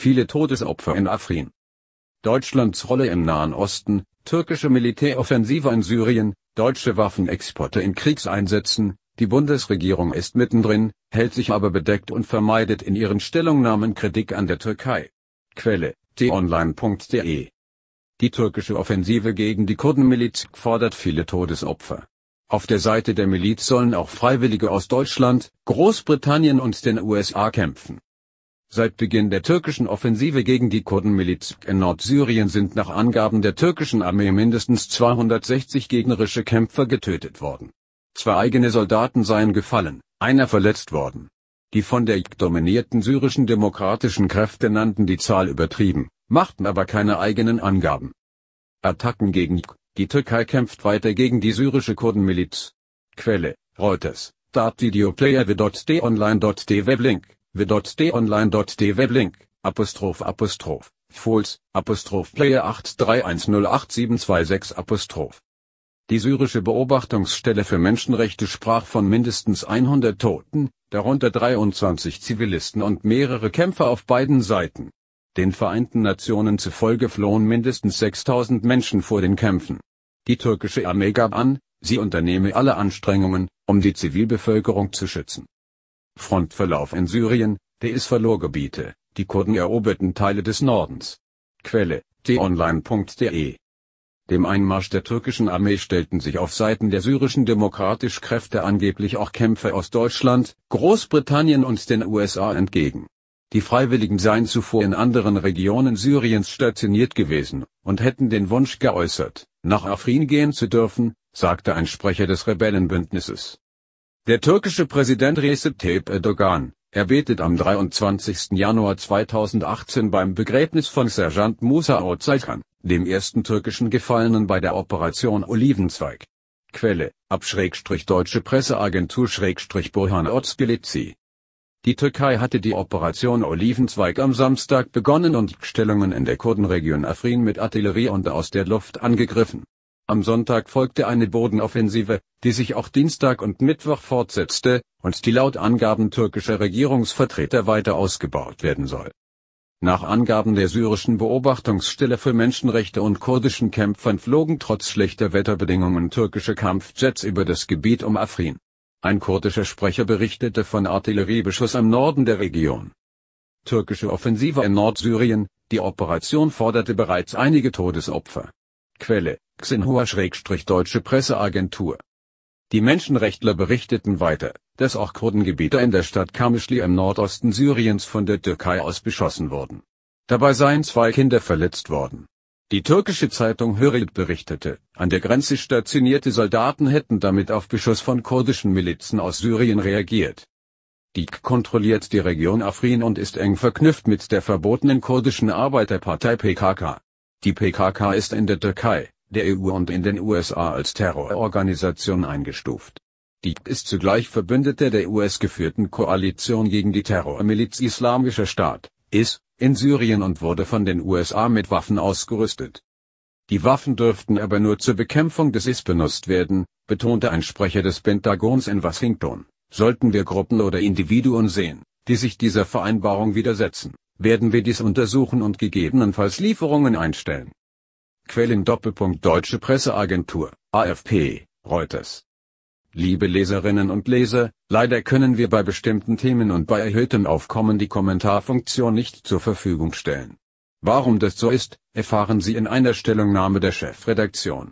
viele Todesopfer in Afrin. Deutschlands Rolle im Nahen Osten, türkische Militäroffensive in Syrien, deutsche Waffenexporte in Kriegseinsätzen, die Bundesregierung ist mittendrin, hält sich aber bedeckt und vermeidet in ihren Stellungnahmen Kritik an der Türkei. Quelle, t-online.de Die türkische Offensive gegen die Kurdenmiliz fordert viele Todesopfer. Auf der Seite der Miliz sollen auch Freiwillige aus Deutschland, Großbritannien und den USA kämpfen. Seit Beginn der türkischen Offensive gegen die Kurdenmiliz in Nordsyrien sind nach Angaben der türkischen Armee mindestens 260 gegnerische Kämpfer getötet worden. Zwei eigene Soldaten seien gefallen, einer verletzt worden. Die von der JIK dominierten syrischen demokratischen Kräfte nannten die Zahl übertrieben, machten aber keine eigenen Angaben. Attacken gegen JIK. Die Türkei kämpft weiter gegen die syrische Kurdenmiliz. Quelle, Reuters, datvideoplayer.de online.de Weblink w.d.online.de Weblink, Apostroph Apostroph, Fools, Apostroph Player 83108726 Apostroph. Die syrische Beobachtungsstelle für Menschenrechte sprach von mindestens 100 Toten, darunter 23 Zivilisten und mehrere Kämpfer auf beiden Seiten. Den Vereinten Nationen zufolge flohen mindestens 6000 Menschen vor den Kämpfen. Die türkische Armee gab an, sie unternehme alle Anstrengungen, um die Zivilbevölkerung zu schützen Frontverlauf in Syrien, der verlor Gebiete, die Kurden eroberten Teile des Nordens. Quelle: t-online.de dem Einmarsch der türkischen Armee stellten sich auf Seiten der syrischen demokratisch Kräfte angeblich auch Kämpfer aus Deutschland, Großbritannien und den USA entgegen. Die Freiwilligen seien zuvor in anderen Regionen Syriens stationiert gewesen und hätten den Wunsch geäußert, nach Afrin gehen zu dürfen, sagte ein Sprecher des Rebellenbündnisses der türkische Präsident Recep Tayyip Erdogan erbetet am 23. Januar 2018 beim Begräbnis von Sergeant Musa Ozaykan, dem ersten türkischen Gefallenen bei der Operation Olivenzweig. Quelle, ab Schrägstrich deutsche Presseagentur Schrägstrich Burhan Ozbilici. Die Türkei hatte die Operation Olivenzweig am Samstag begonnen und Stellungen in der Kurdenregion Afrin mit Artillerie und aus der Luft angegriffen am Sonntag folgte eine Bodenoffensive, die sich auch Dienstag und Mittwoch fortsetzte, und die laut Angaben türkischer Regierungsvertreter weiter ausgebaut werden soll. Nach Angaben der syrischen Beobachtungsstelle für Menschenrechte und kurdischen Kämpfern flogen trotz schlechter Wetterbedingungen türkische Kampfjets über das Gebiet um Afrin. Ein kurdischer Sprecher berichtete von Artilleriebeschuss im Norden der Region. Türkische Offensive in Nordsyrien, die Operation forderte bereits einige Todesopfer. Quelle, Xinhua-Deutsche Presseagentur. Die Menschenrechtler berichteten weiter, dass auch Kurdengebiete in der Stadt Kamischli im Nordosten Syriens von der Türkei aus beschossen wurden. Dabei seien zwei Kinder verletzt worden. Die türkische Zeitung Hürriyet berichtete, an der Grenze stationierte Soldaten hätten damit auf Beschuss von kurdischen Milizen aus Syrien reagiert. Die K kontrolliert die Region Afrin und ist eng verknüpft mit der verbotenen kurdischen Arbeiterpartei PKK. Die PKK ist in der Türkei, der EU und in den USA als Terrororganisation eingestuft. Die ist zugleich Verbündete der US-geführten Koalition gegen die Terrormiliz Islamischer Staat, IS, in Syrien und wurde von den USA mit Waffen ausgerüstet. Die Waffen dürften aber nur zur Bekämpfung des IS benutzt werden, betonte ein Sprecher des Pentagons in Washington, sollten wir Gruppen oder Individuen sehen, die sich dieser Vereinbarung widersetzen, werden wir dies untersuchen und gegebenenfalls Lieferungen einstellen. Quellen Doppelpunkt Deutsche Presseagentur, AFP, Reuters. Liebe Leserinnen und Leser, leider können wir bei bestimmten Themen und bei erhöhtem Aufkommen die Kommentarfunktion nicht zur Verfügung stellen. Warum das so ist, erfahren Sie in einer Stellungnahme der Chefredaktion.